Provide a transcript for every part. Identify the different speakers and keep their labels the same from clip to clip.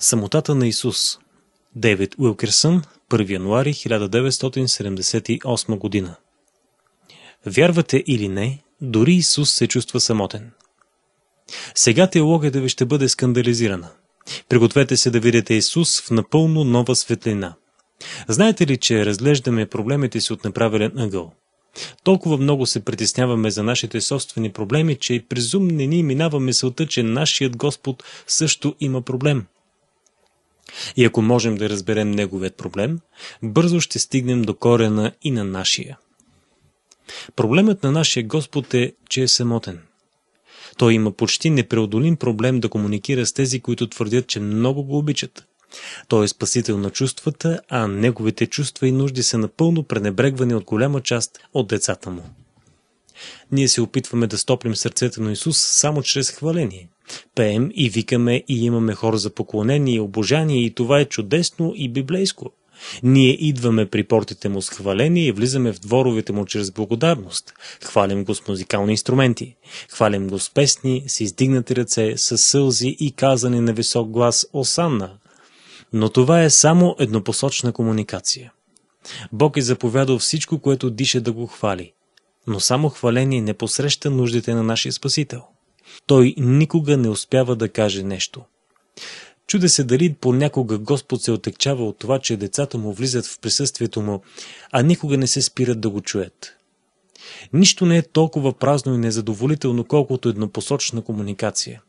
Speaker 1: Самотата на Исус Дейвид Уилкерсън, 1 януари 1978 година Вярвате или не, дори Исус се чувства самотен. Сега теологията ви ще бъде скандализирана. Пригответе се да видите Исус в напълно нова светлина. Знаете ли, че разглеждаме проблемите си от неправилен ъгъл? Толкова много се притесняваме за нашите собствени проблеми, че и презум не ни минава мисълта, че нашият Господ също има проблем – и ако можем да разберем неговият проблем, бързо ще стигнем до корена и на нашия. Проблемът на нашия Господ е, че е самотен. Той има почти непреодолим проблем да комуникира с тези, които твърдят, че много го обичат. Той е спасител на чувствата, а неговите чувства и нужди са напълно пренебрегвани от голяма част от децата му. Ние се опитваме да стоплим сърцето на Исус само чрез хваление – Пеем и викаме и имаме хора за поклонение и обожание и това е чудесно и библейско. Ние идваме при портите му с хваление и влизаме в дворовете му чрез благодарност. Хвалим го с музикални инструменти. Хвалим го с песни, с издигнати ръце, с сълзи и казани на висок глас Осанна. Но това е само еднопосочна комуникация. Бог е заповядал всичко, което диша да го хвали. Но само хваление не посреща нуждите на нашия Спасител – той никога не успява да каже нещо. Чуде се дали понякога Господ се отекчава от това, че децата му влизат в присъствието му, а никога не се спират да го чуят. Нищо не е толкова празно и незадоволително, колкото еднопосочна комуникация.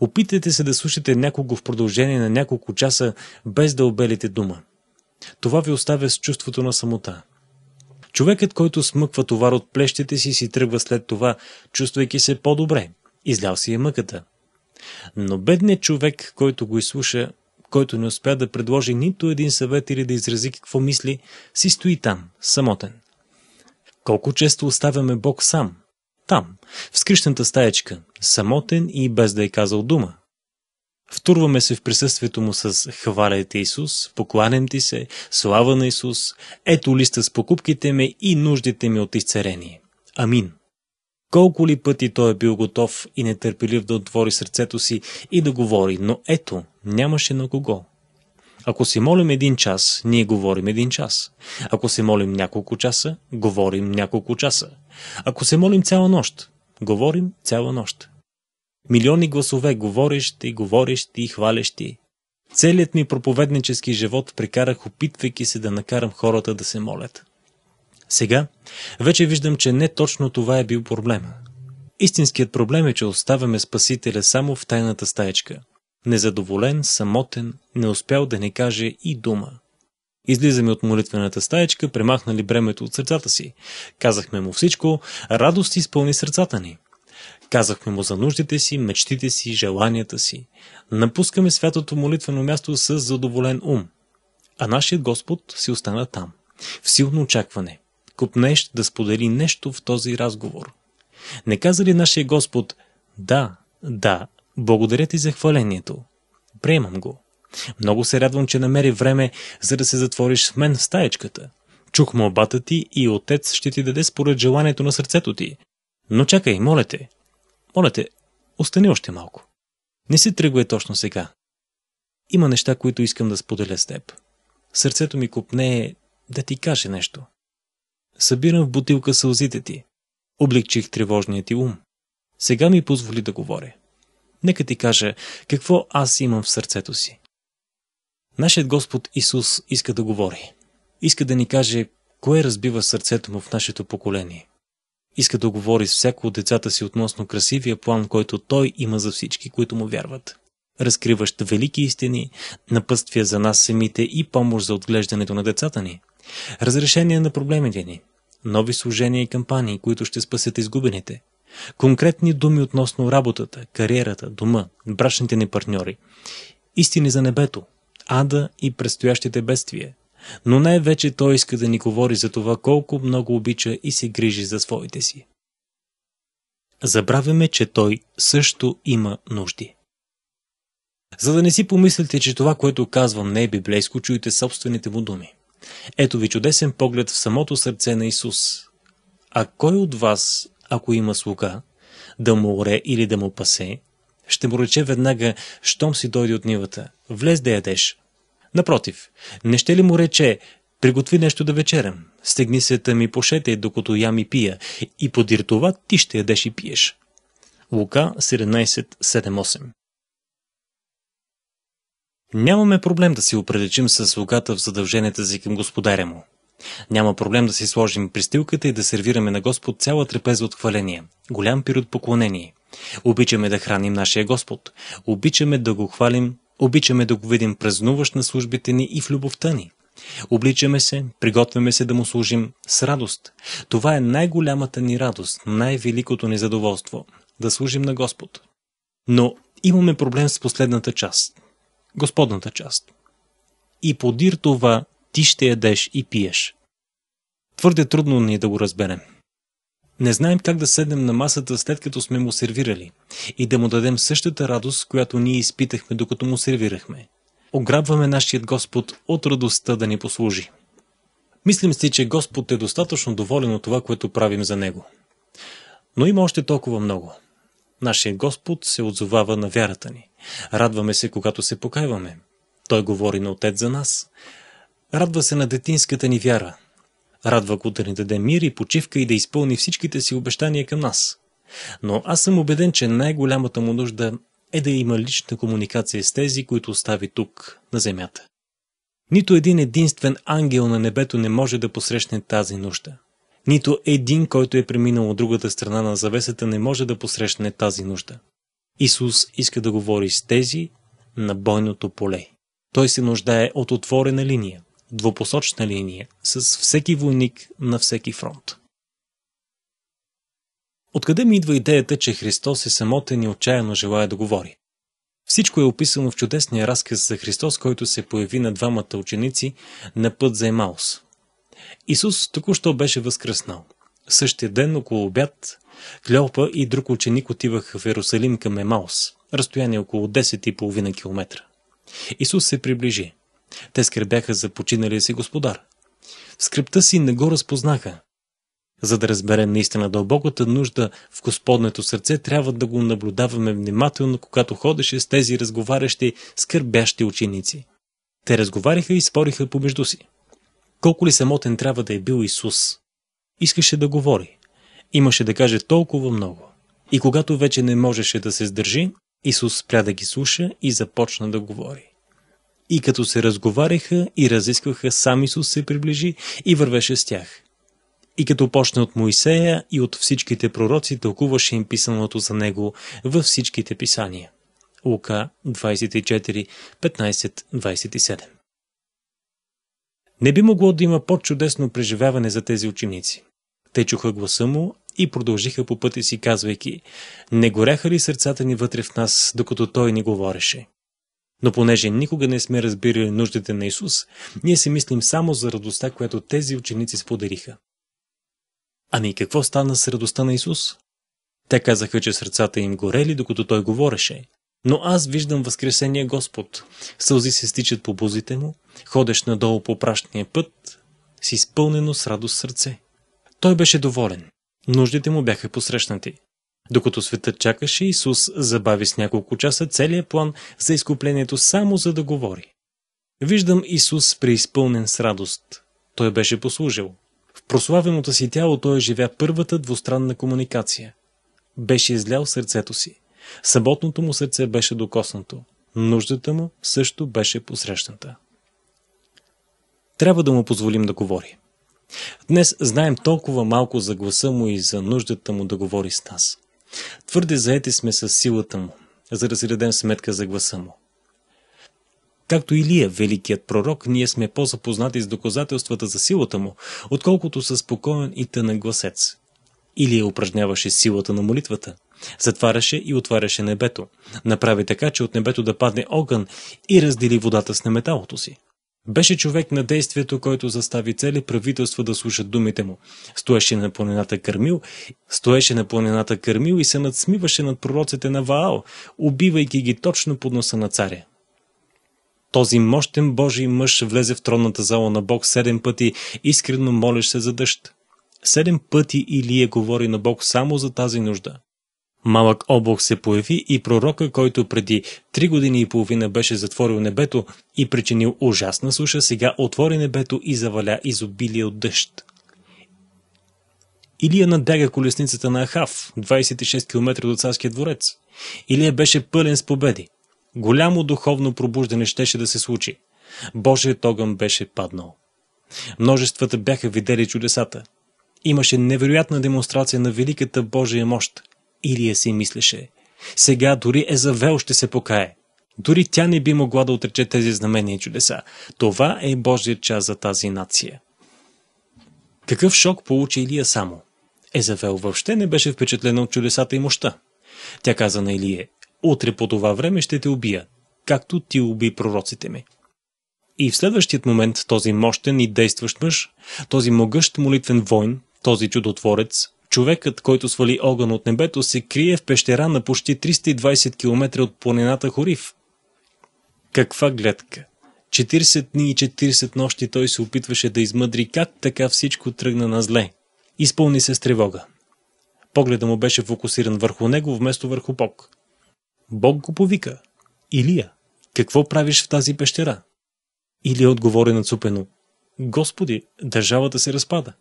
Speaker 1: Опитайте се да слушате някого в продължение на няколко часа, без да обелите дума. Това ви оставя с чувството на самота. Човекът, който смъква товар от плещите си, си тръгва след това, чувствайки се по-добре – Излял си е мъката. Но бедният човек, който го изслуша, който не успя да предложи нито един съвет или да изрази какво мисли, си стои там, самотен. Колко често оставяме Бог сам, там, в скришната стаечка, самотен и без да е казал дума. Втурваме се в присъствието му с «Хваляйте Исус», покланем ти се», «Слава на Исус», «Ето листа с покупките ми и нуждите ми от изцерение». Амин. Колко ли пъти той е бил готов и нетърпелив да отвори сърцето си и да говори, но ето, нямаше на кого. Ако си молим един час, ние говорим един час. Ако се молим няколко часа, говорим няколко часа. Ако се молим цяла нощ, говорим цяла нощ. Милиони гласове говорещи, говорещи и хвалещи. Целият ми проповеднически живот прекарах, опитвайки се да накарам хората да се молят. Сега вече виждам, че не точно това е бил проблема. Истинският проблем е, че оставяме Спасителя само в тайната стаечка. Незадоволен, самотен, не успял да не каже и дума. Излизаме от молитвената стаечка, премахнали бремето от сърцата си. Казахме му всичко, радост изпълни сърцата ни. Казахме му за нуждите си, мечтите си, желанията си. Напускаме святото молитвено място с задоволен ум. А нашият Господ си остана там, в силно очакване – Купнеш да сподели нещо в този разговор. Не каза ли нашия Господ, да, да, благодаря ти за хвалението. Приемам го. Много се радвам, че намери време, за да се затвориш с мен в стаечката. Чух молбата ти и отец ще ти даде според желанието на сърцето ти. Но чакай, моля те. Моля те, остани още малко. Не се тръгвай точно сега. Има неща, които искам да споделя с теб. Сърцето ми купне да ти каже нещо. Събирам в бутилка сълзите ти. Облегчих тревожния ти ум. Сега ми позволи да говоря. Нека ти кажа какво аз имам в сърцето си. Нашият Господ Исус иска да говори. Иска да ни каже кое разбива сърцето му в нашето поколение. Иска да говори с всяко от децата си относно красивия план, който той има за всички, които му вярват. Разкриващ велики истини, напъствия за нас самите и помощ за отглеждането на децата ни. Разрешение на проблемите ни – нови служения и кампании, които ще спасят изгубените, конкретни думи относно работата, кариерата, дома, брачните ни партньори, истини за небето, ада и предстоящите бедствия. Но най-вече той иска да ни говори за това колко много обича и се грижи за своите си. Забравяме, че той също има нужди. За да не си помислите, че това, което казвам не е библейско, чуйте собствените му думи. Ето ви чудесен поглед в самото сърце на Исус. А кой от вас, ако има слуга, да му оре или да му пасе, ще му рече веднага, щом си дойде от нивата, влез да ядеш. Напротив, не ще ли му рече, приготви нещо да вечерям, стегни се там и пошете, докато я ми пия, и подир това ти ще ядеш и пиеш. Лука 17.7-8 Нямаме проблем да си опредечим с слугата в задълженията си към господаря му. Няма проблем да си сложим пристилката и да сервираме на Господ цяла трапеза от хваление, голям пир от поклонение. Обичаме да храним нашия Господ, обичаме да го хвалим, обичаме да го видим празнуващ на службите ни и в любовта ни. Обличаме се, приготвяме се да му служим с радост. Това е най-голямата ни радост, най-великото ни задоволство – да служим на Господ. Но имаме проблем с последната част – Господната част. И подир това ти ще ядеш и пиеш. Твърде трудно ни е да го разберем. Не знаем как да седнем на масата след като сме му сервирали и да му дадем същата радост, която ние изпитахме докато му сервирахме. Ограбваме нашият Господ от радостта да ни послужи. Мислим си, че Господ е достатъчно доволен от това, което правим за Него. Но има още толкова много – Нашия Господ се отзовава на вярата ни. Радваме се, когато се покайваме. Той говори на Отец за нас. Радва се на детинската ни вяра. Радва го да ни даде мир и почивка и да изпълни всичките си обещания към нас. Но аз съм убеден, че най-голямата му нужда е да има лична комуникация с тези, които остави тук, на земята. Нито един единствен ангел на небето не може да посрещне тази нужда. Нито един, който е преминал от другата страна на завесата, не може да посрещне тази нужда. Исус иска да говори с тези на бойното поле. Той се нуждае от отворена линия, двупосочна линия, с всеки войник на всеки фронт. Откъде ми идва идеята, че Христос е самотен и отчаяно желая да говори? Всичко е описано в чудесния разказ за Христос, който се появи на двамата ученици на път за Емаус. Исус току-що беше възкръснал. Същия ден, около обяд, Клеопа и друг ученик отиваха в Иерусалим към Емаус, разстояние около 10,5 км. Исус се приближи. Те скребяха за починалия си господар. В скръпта си не го разпознаха. За да разберем наистина дълбоката нужда в Господнето сърце, трябва да го наблюдаваме внимателно, когато ходеше с тези разговарящи, скърбящи ученици. Те разговаряха и спориха помежду си. Колко ли самотен трябва да е бил Исус? Искаше да говори. Имаше да каже толкова много. И когато вече не можеше да се сдържи, Исус спря да ги слуша и започна да говори. И като се разговаряха и разискваха, сам Исус се приближи и вървеше с тях. И като почна от Моисея и от всичките пророци, тълкуваше им писаното за него във всичките писания. Лука 24, 15, 27 не би могло да има по-чудесно преживяване за тези ученици. Те чуха гласа му и продължиха по пътя си, казвайки, не горяха ли сърцата ни вътре в нас, докато той ни говореше? Но понеже никога не сме разбирали нуждите на Исус, ние си мислим само за радостта, която тези ученици споделиха. Ами какво стана с радостта на Исус? Те казаха, че сърцата им горели, докато той говореше. Но аз виждам възкресения Господ. Сълзи се стичат по бузите му, ходеш надолу по прашния път, с изпълнено с радост сърце. Той беше доволен. Нуждите му бяха посрещнати. Докато светът чакаше, Исус забави с няколко часа целият план за изкуплението само за да говори. Виждам Исус преизпълнен с радост. Той беше послужил. В прославеното си тяло той живя първата двустранна комуникация. Беше излял сърцето си. Съботното му сърце беше докоснато. Нуждата му също беше посрещната. Трябва да му позволим да говори. Днес знаем толкова малко за гласа му и за нуждата му да говори с нас. Твърде заети сме с силата му, за да си дадем сметка за гласа му. Както Илия, великият пророк, ние сме по-запознати с доказателствата за силата му, отколкото с спокоен и тънък гласец. Илия упражняваше силата на молитвата. Затваряше и отваряше небето. Направи така, че от небето да падне огън и раздели водата с неметалото си. Беше човек на действието, който застави цели правителства да слушат думите му. Стоеше на планината Кърмил, стоеше на планината Кърмил и се надсмиваше над пророците на Ваал, убивайки ги точно под носа на царя. Този мощен Божий мъж влезе в тронната зала на Бог седем пъти, искрено молеше за дъжд. Седем пъти Илия говори на Бог само за тази нужда. Малък облак се появи и пророка, който преди три години и половина беше затворил небето и причинил ужасна суша, сега отвори небето и заваля изобилие от дъжд. Илия надяга колесницата на Ахав, 26 км до царския дворец. Илия беше пълен с победи. Голямо духовно пробуждане щеше да се случи. Божият огън беше паднал. Множествата бяха видели чудесата. Имаше невероятна демонстрация на великата Божия мощ. Илия си мислеше. Сега дори Езавел ще се покае. Дори тя не би могла да отрече тези знамения и чудеса. Това е Божият час за тази нация. Какъв шок получи Илия само? Езавел въобще не беше впечатлена от чудесата и мощта. Тя каза на Илие, утре по това време ще те убия, както ти уби пророците ми. И в следващият момент този мощен и действащ мъж, този могъщ молитвен войн, този чудотворец, човекът, който свали огън от небето, се крие в пещера на почти 320 км от планината Хорив. Каква гледка! 40 дни и 40 нощи той се опитваше да измъдри как така всичко тръгна на зле. Изпълни се с тревога. Погледа му беше фокусиран върху него, вместо върху Бог. Бог го повика. Илия, какво правиш в тази пещера? Илия отговори нацупено. Господи, държавата се разпада.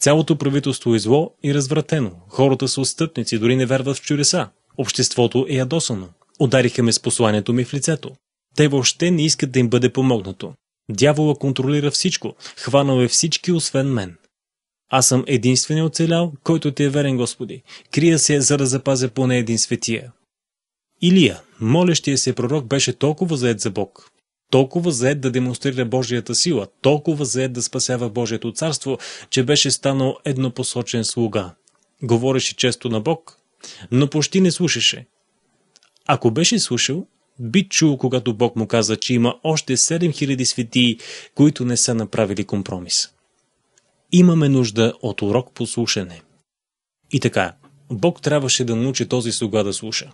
Speaker 1: Цялото правителство е зло и развратено. Хората са отстъпници, дори не вярват в чудеса. Обществото е ядосано. Удариха ме с посланието ми в лицето. Те въобще не искат да им бъде помогнато. Дявола контролира всичко. Хванал е всички, освен мен. Аз съм единственият оцелял, който ти е верен, Господи. Крия се, за да запазя поне един светия. Илия, молещия се пророк, беше толкова заед за Бог, толкова заед да демонстрира Божията сила, толкова заед да спасява Божието царство, че беше станал еднопосочен слуга. Говореше често на Бог, но почти не слушаше. Ако беше слушал, би чул, когато Бог му каза, че има още 7000 светии, които не са направили компромис. Имаме нужда от урок по слушане. И така, Бог трябваше да научи този слуга да слуша.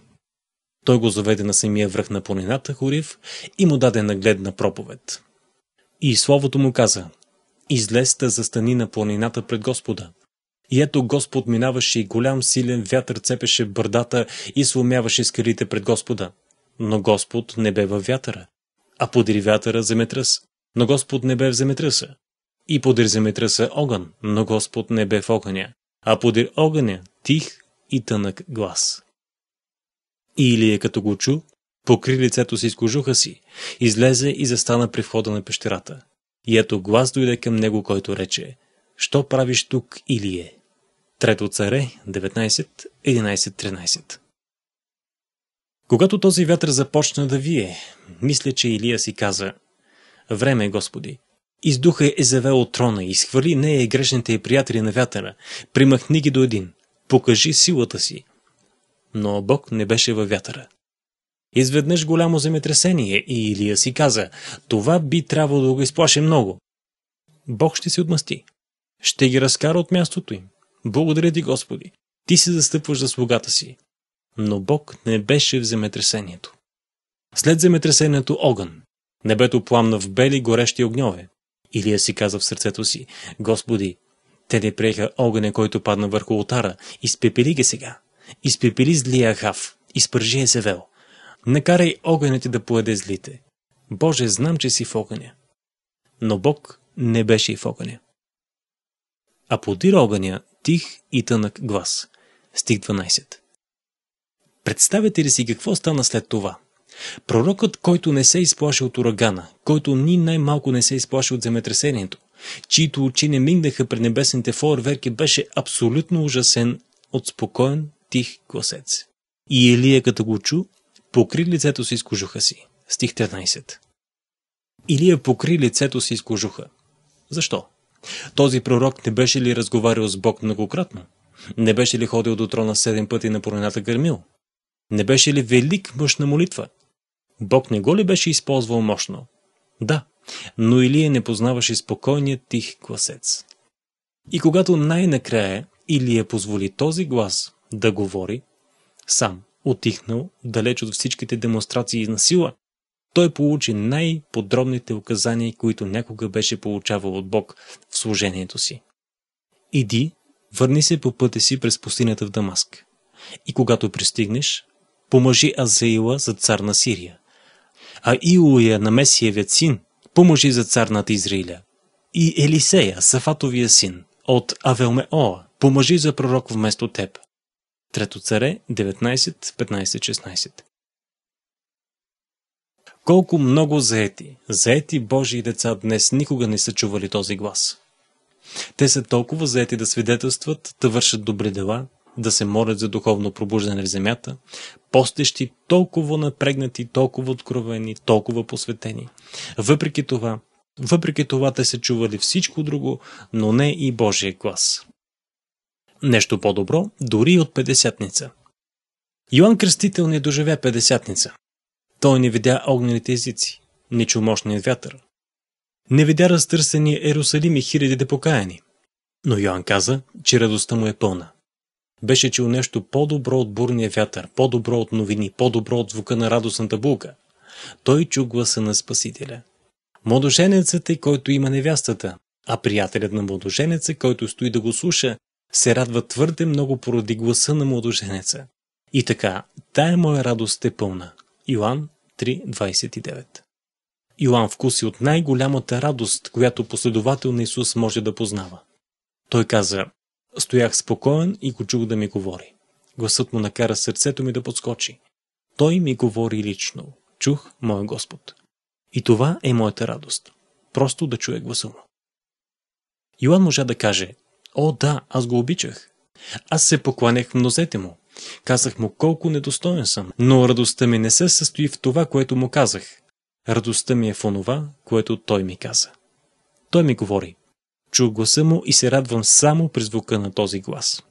Speaker 1: Той го заведе на самия връх на планината Хорив и му даде нагледна проповед. И словото му каза, излезте застани на планината пред Господа. И ето Господ минаваше и голям силен вятър цепеше бърдата и сломяваше скалите пред Господа. Но Господ не бе във вятъра, а подир вятъра земетръс, но Господ не бе в земетръса. И подир земетръса огън, но Господ не бе в огъня, а подир огъня тих и тънък глас. И Илия, като го чу, покри лицето си с кожуха си, излезе и застана при входа на пещерата. И ето глас дойде към него, който рече «Що правиш тук, Илие?» Трето царе, 19.11.13 Когато този вятър започна да вие, мисля, че Илия си каза «Време, е, Господи!» Издуха Езавел от трона и изхвърли нея и грешните и приятели на вятъра. Примахни ги до един. Покажи силата си но Бог не беше във вятъра. Изведнъж голямо земетресение и Илия си каза, това би трябвало да го изплаши много. Бог ще се отмъсти. Ще ги разкара от мястото им. Благодаря ти, Господи. Ти се застъпваш за слугата си. Но Бог не беше в земетресението. След земетресението огън. Небето пламна в бели горещи огньове. Илия си каза в сърцето си, Господи, те не приеха огъня, който падна върху отара, изпепели ги сега. Изпепели злия Ахав, изпържи Езевел. Накарай огънете да поеде злите. Боже, знам, че си в огъня. Но Бог не беше и в огъня. Аплодира огъня тих и тънък глас. Стих 12. Представете ли си какво стана след това? Пророкът, който не се изплаши от урагана, който ни най-малко не се изплаши от земетресението, чието очи не мигнаха при небесните фойерверки, беше абсолютно ужасен от спокоен, тих гласец. И Илия, като го чу, покри лицето си с кожуха си. Стих 13. Илия покри лицето си с кожуха. Защо? Този пророк не беше ли разговарял с Бог многократно? Не беше ли ходил до трона седем пъти на промената гърмил? Не беше ли велик мъж на молитва? Бог не го ли беше използвал мощно? Да, но Илия не познаваше спокойния тих гласец. И когато най-накрая Илия позволи този глас, да говори, сам, отихнал, далеч от всичките демонстрации на сила, той получи най-подробните указания, които някога беше получавал от Бог в служението си. Иди, върни се по пътя си през пустинята в Дамаск. И когато пристигнеш, помажи Азеила за цар на Сирия, а Илуя на Месиевият син помажи за цар над Израиля, и Елисея, Сафатовия син, от Авелмеоа, помажи за пророк вместо теб, Трето царе 19.15.16 Колко много заети, заети Божии деца днес никога не са чували този глас. Те са толкова заети да свидетелстват, да вършат добри дела, да се молят за духовно пробуждане в земята, постещи толкова напрегнати, толкова откровени, толкова посветени. Въпреки това, въпреки това те са чували всичко друго, но не и Божия глас нещо по-добро, дори и от Педесятница. Йоанн Кръстител не доживя Педесятница. Той не видя огнените езици, не чу мощният вятър. Не видя разтърсени Ерусалим и хилядите покаяни. Но Йоанн каза, че радостта му е пълна. Беше чул нещо по-добро от бурния вятър, по-добро от новини, по-добро от звука на радостната булка. Той чу гласа на Спасителя. Младоженецът е, който има невястата, а приятелят на младоженеца, който стои да го слуша, се радва твърде много поради гласа на младоженеца. И така, тая моя радост е пълна. Йоан 3.29 Йоан вкуси от най-голямата радост, която последовател на Исус може да познава. Той каза, стоях спокоен и го чух да ми говори. Гласът му накара сърцето ми да подскочи. Той ми говори лично. Чух моя Господ. И това е моята радост. Просто да чуя гласа му. Йоан можа да каже, О, да, аз го обичах. Аз се покланях в нозете му. Казах му колко недостоен съм, но радостта ми не се състои в това, което му казах. Радостта ми е в онова, което той ми каза. Той ми говори. Чух гласа му и се радвам само при звука на този глас.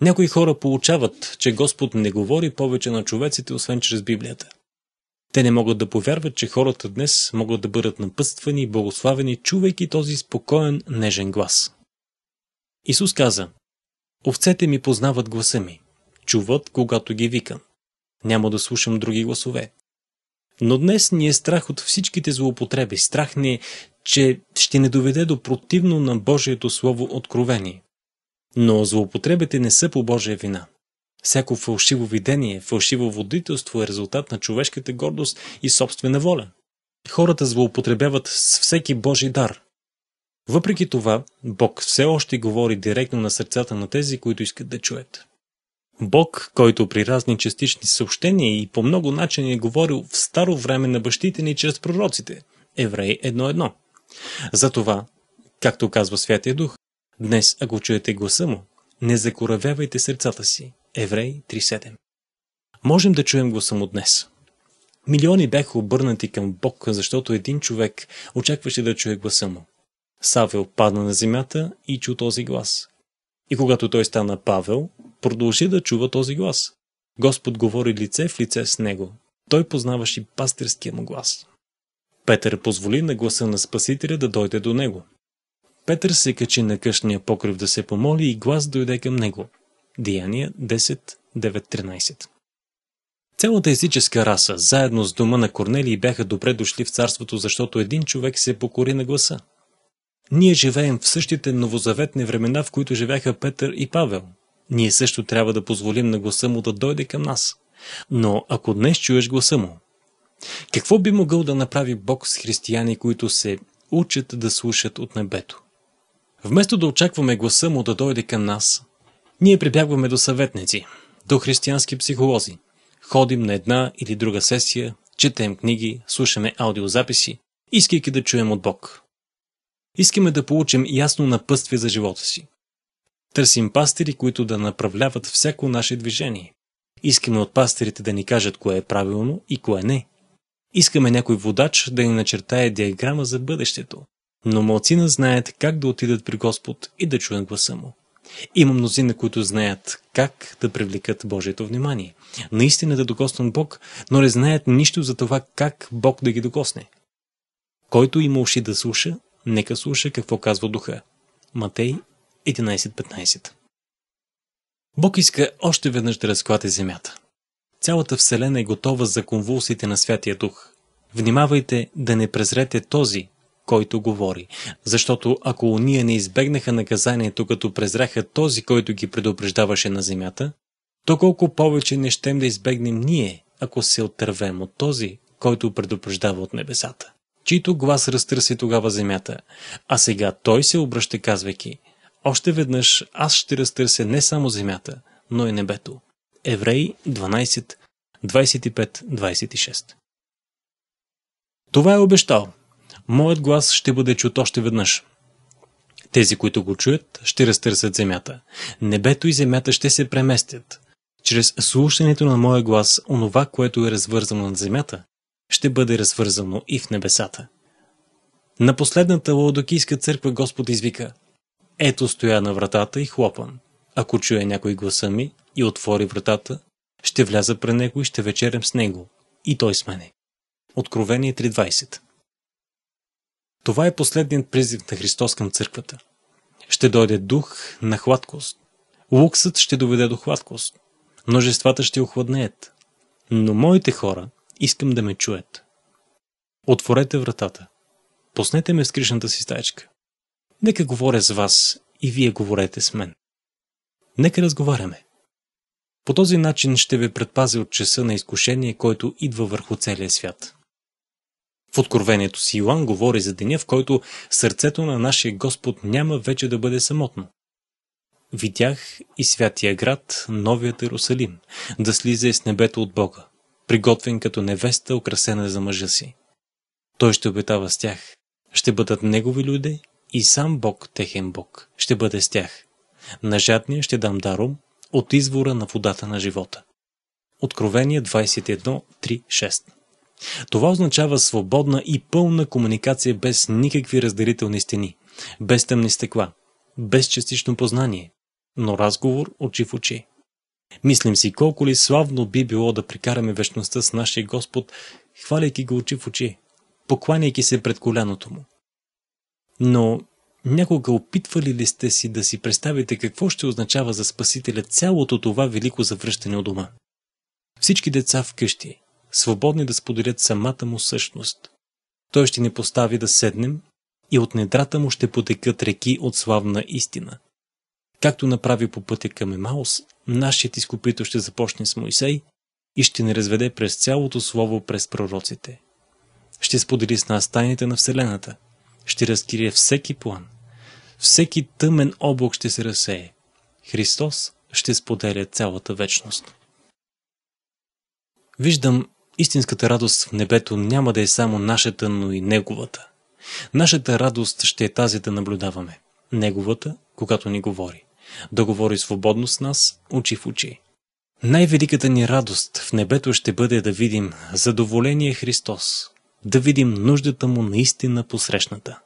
Speaker 1: Някои хора получават, че Господ не говори повече на човеците, освен чрез Библията – те не могат да повярват, че хората днес могат да бъдат напътствани и благославени, чувайки този спокоен, нежен глас. Исус каза, Овцете ми познават гласа ми, чуват, когато ги викам. Няма да слушам други гласове. Но днес ни е страх от всичките злоупотреби. Страх ни е, че ще не доведе до противно на Божието Слово откровение. Но злоупотребите не са по Божия вина. Всяко фалшиво видение, фалшиво водителство е резултат на човешката гордост и собствена воля. Хората злоупотребяват с всеки Божий дар. Въпреки това, Бог все още говори директно на сърцата на тези, които искат да чуят. Бог, който при разни частични съобщения и по много начини е говорил в старо време на бащите ни чрез пророците. Евреи 1.1. Затова, както казва Святия Дух, днес, ако чуете гласа му, не закоравявайте сърцата си. Еврей 3.7 Можем да чуем гласа му днес. Милиони бяха обърнати към Бог, защото един човек очакваше да чуе гласа му. Савел падна на земята и чу този глас. И когато той стана Павел, продължи да чува този глас. Господ говори лице в лице с него. Той познаваше пастирския му глас. Петър позволи на гласа на Спасителя да дойде до него. Петър се качи на къщния покрив да се помоли и глас дойде към него. Деяния 10.9.13 Цялата езическа раса, заедно с дома на Корнелий, бяха добре дошли в царството, защото един човек се покори на гласа. Ние живеем в същите новозаветни времена, в които живяха Петър и Павел. Ние също трябва да позволим на гласа му да дойде към нас. Но ако днес чуеш гласа му, какво би могъл да направи Бог с християни, които се учат да слушат от небето? Вместо да очакваме гласа му да дойде към нас, ние прибягваме до съветници, до християнски психолози. Ходим на една или друга сесия, четем книги, слушаме аудиозаписи, искайки да чуем от Бог. Искаме да получим ясно напъствие за живота си. Търсим пастири, които да направляват всяко наше движение. Искаме от пастирите да ни кажат кое е правилно и кое не. Искаме някой водач да ни начертае диаграма за бъдещето, но малцина знаят как да отидат при Господ и да чуят гласа му. Има мнозина, които знаят как да привлекат Божието внимание. Наистина да докоснат Бог, но не знаят нищо за това как Бог да ги докосне. Който има уши да слуша, нека слуша какво казва Духа. Матей 11.15 Бог иска още веднъж да разклати земята. Цялата Вселена е готова за конвулсите на Святия Дух. Внимавайте да не презрете този, който говори. Защото ако уния не избегнаха наказанието, като презряха този, който ги предупреждаваше на земята, то колко повече не щем да избегнем ние, ако се отървем от този, който предупреждава от небесата. Чийто глас разтърси тогава земята, а сега той се обръща казвайки «Още веднъж аз ще разтърся не само земята, но и небето». Евреи 12, 25-26 Това е обещал, моят глас ще бъде чут още веднъж. Тези, които го чуят, ще разтърсят земята. Небето и земята ще се преместят. Чрез слушането на моя глас, онова, което е развързано над земята, ще бъде развързано и в небесата. На последната Лаодокийска църква Господ извика Ето стоя на вратата и хлопам. Ако чуя някой гласа ми и отвори вратата, ще вляза при него и ще вечерям с него. И той с мене. Откровение 3.20 това е последният призив на Христос към църквата. Ще дойде дух на хваткост. Луксът ще доведе до хваткост. Множествата ще охладнеят. Но моите хора искам да ме чуят. Отворете вратата. Поснете ме с кришната си стаечка. Нека говоря с вас и вие говорете с мен. Нека разговаряме. По този начин ще ви предпази от часа на изкушение, който идва върху целия свят. В Откровението си Йоанн говори за деня, в който сърцето на нашия Господ няма вече да бъде самотно. Видях и святия град, новият Иерусалим, да слиза с небето от Бога, приготвен като невеста, украсена за мъжа си. Той ще обетава с тях. Ще бъдат негови люди и сам Бог, техен Бог, ще бъде с тях. На жадния ще дам даром от извора на водата на живота. Откровение 21.3.6 това означава свободна и пълна комуникация без никакви разделителни стени, без тъмни стекла, без частично познание, но разговор очи в очи. Мислим си колко ли славно би било да прикараме вечността с нашия Господ, хваляйки го очи в очи, покланяйки се пред коляното му. Но някога опитвали ли сте си да си представите какво ще означава за Спасителя цялото това велико завръщане от дома? Всички деца вкъщи, свободни да споделят самата му същност. Той ще ни постави да седнем и от недрата му ще потекат реки от славна истина. Както направи по пътя към Емаус, нашият изкупител ще започне с Моисей и ще ни разведе през цялото слово през пророците. Ще сподели с нас тайните на Вселената. Ще разкрие всеки план. Всеки тъмен облак ще се разсее. Христос ще споделя цялата вечност. Виждам Истинската радост в небето няма да е само нашата, но и неговата. Нашата радост ще е тази да наблюдаваме. Неговата, когато ни говори. Да говори свободно с нас, очи в очи. Най-великата ни радост в небето ще бъде да видим задоволение Христос, да видим нуждата му наистина посрещната.